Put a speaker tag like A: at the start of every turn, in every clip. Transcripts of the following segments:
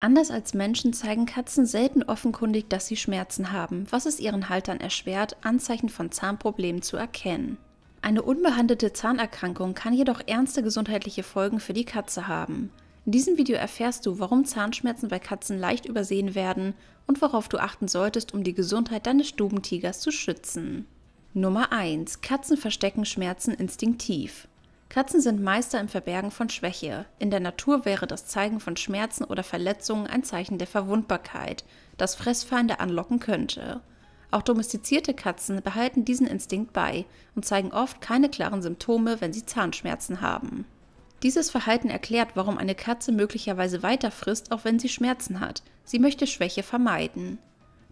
A: Anders als Menschen zeigen Katzen selten offenkundig, dass sie Schmerzen haben, was es ihren Haltern erschwert, Anzeichen von Zahnproblemen zu erkennen. Eine unbehandelte Zahnerkrankung kann jedoch ernste gesundheitliche Folgen für die Katze haben. In diesem Video erfährst du, warum Zahnschmerzen bei Katzen leicht übersehen werden und worauf du achten solltest, um die Gesundheit deines Stubentigers zu schützen. Nummer 1. Katzen verstecken Schmerzen instinktiv. Katzen sind Meister im Verbergen von Schwäche. In der Natur wäre das Zeigen von Schmerzen oder Verletzungen ein Zeichen der Verwundbarkeit, das Fressfeinde anlocken könnte. Auch domestizierte Katzen behalten diesen Instinkt bei und zeigen oft keine klaren Symptome, wenn sie Zahnschmerzen haben. Dieses Verhalten erklärt, warum eine Katze möglicherweise weiter frisst, auch wenn sie Schmerzen hat. Sie möchte Schwäche vermeiden.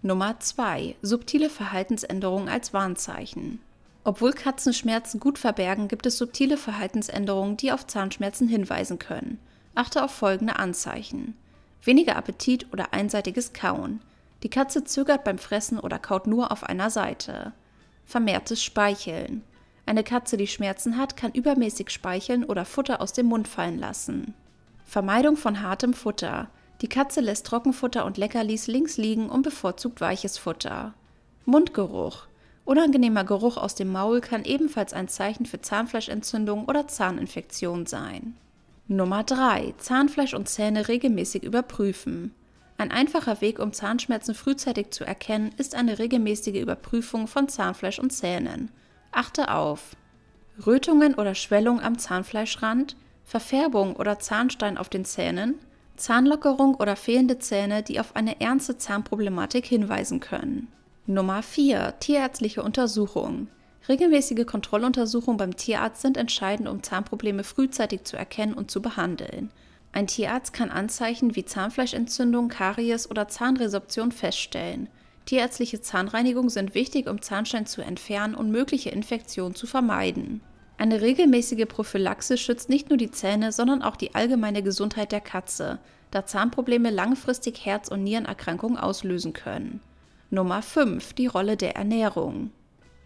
A: Nummer 2. Subtile Verhaltensänderungen als Warnzeichen. Obwohl Katzen Schmerzen gut verbergen, gibt es subtile Verhaltensänderungen, die auf Zahnschmerzen hinweisen können. Achte auf folgende Anzeichen. Weniger Appetit oder einseitiges Kauen. Die Katze zögert beim Fressen oder kaut nur auf einer Seite. Vermehrtes Speicheln. Eine Katze, die Schmerzen hat, kann übermäßig speicheln oder Futter aus dem Mund fallen lassen. Vermeidung von hartem Futter. Die Katze lässt Trockenfutter und Leckerlis links liegen und bevorzugt weiches Futter. Mundgeruch. Unangenehmer Geruch aus dem Maul kann ebenfalls ein Zeichen für Zahnfleischentzündung oder Zahninfektion sein. Nummer 3. Zahnfleisch und Zähne regelmäßig überprüfen. Ein einfacher Weg, um Zahnschmerzen frühzeitig zu erkennen, ist eine regelmäßige Überprüfung von Zahnfleisch und Zähnen. Achte auf Rötungen oder Schwellung am Zahnfleischrand, Verfärbung oder Zahnstein auf den Zähnen, Zahnlockerung oder fehlende Zähne, die auf eine ernste Zahnproblematik hinweisen können. Nummer 4. Tierärztliche Untersuchung. Regelmäßige Kontrolluntersuchungen beim Tierarzt sind entscheidend, um Zahnprobleme frühzeitig zu erkennen und zu behandeln. Ein Tierarzt kann Anzeichen wie Zahnfleischentzündung, Karies oder Zahnresorption feststellen. Tierärztliche Zahnreinigungen sind wichtig, um Zahnstein zu entfernen und mögliche Infektionen zu vermeiden. Eine regelmäßige Prophylaxe schützt nicht nur die Zähne, sondern auch die allgemeine Gesundheit der Katze, da Zahnprobleme langfristig Herz- und Nierenerkrankungen auslösen können. Nummer 5, die Rolle der Ernährung.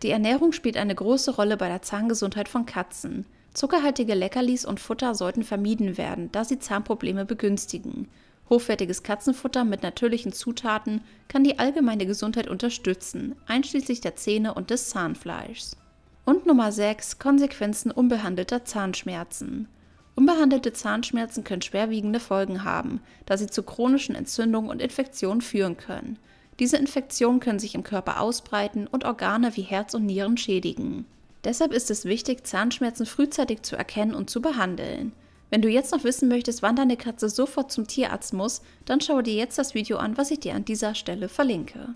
A: Die Ernährung spielt eine große Rolle bei der Zahngesundheit von Katzen. Zuckerhaltige Leckerlis und Futter sollten vermieden werden, da sie Zahnprobleme begünstigen. Hochwertiges Katzenfutter mit natürlichen Zutaten kann die allgemeine Gesundheit unterstützen, einschließlich der Zähne und des Zahnfleischs. Und Nummer 6, Konsequenzen unbehandelter Zahnschmerzen. Unbehandelte Zahnschmerzen können schwerwiegende Folgen haben, da sie zu chronischen Entzündungen und Infektionen führen können. Diese Infektionen können sich im Körper ausbreiten und Organe wie Herz und Nieren schädigen. Deshalb ist es wichtig, Zahnschmerzen frühzeitig zu erkennen und zu behandeln. Wenn du jetzt noch wissen möchtest, wann deine Katze sofort zum Tierarzt muss, dann schaue dir jetzt das Video an, was ich dir an dieser Stelle verlinke.